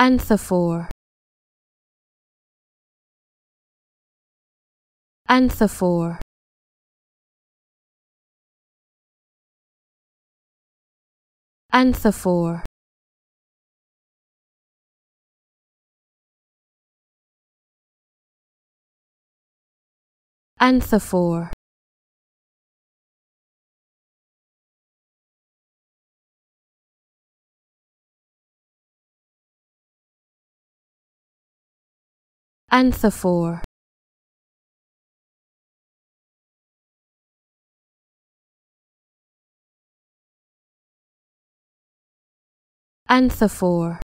Anthophore Anthophore Anthophore Anthophore Anthophore Anthophore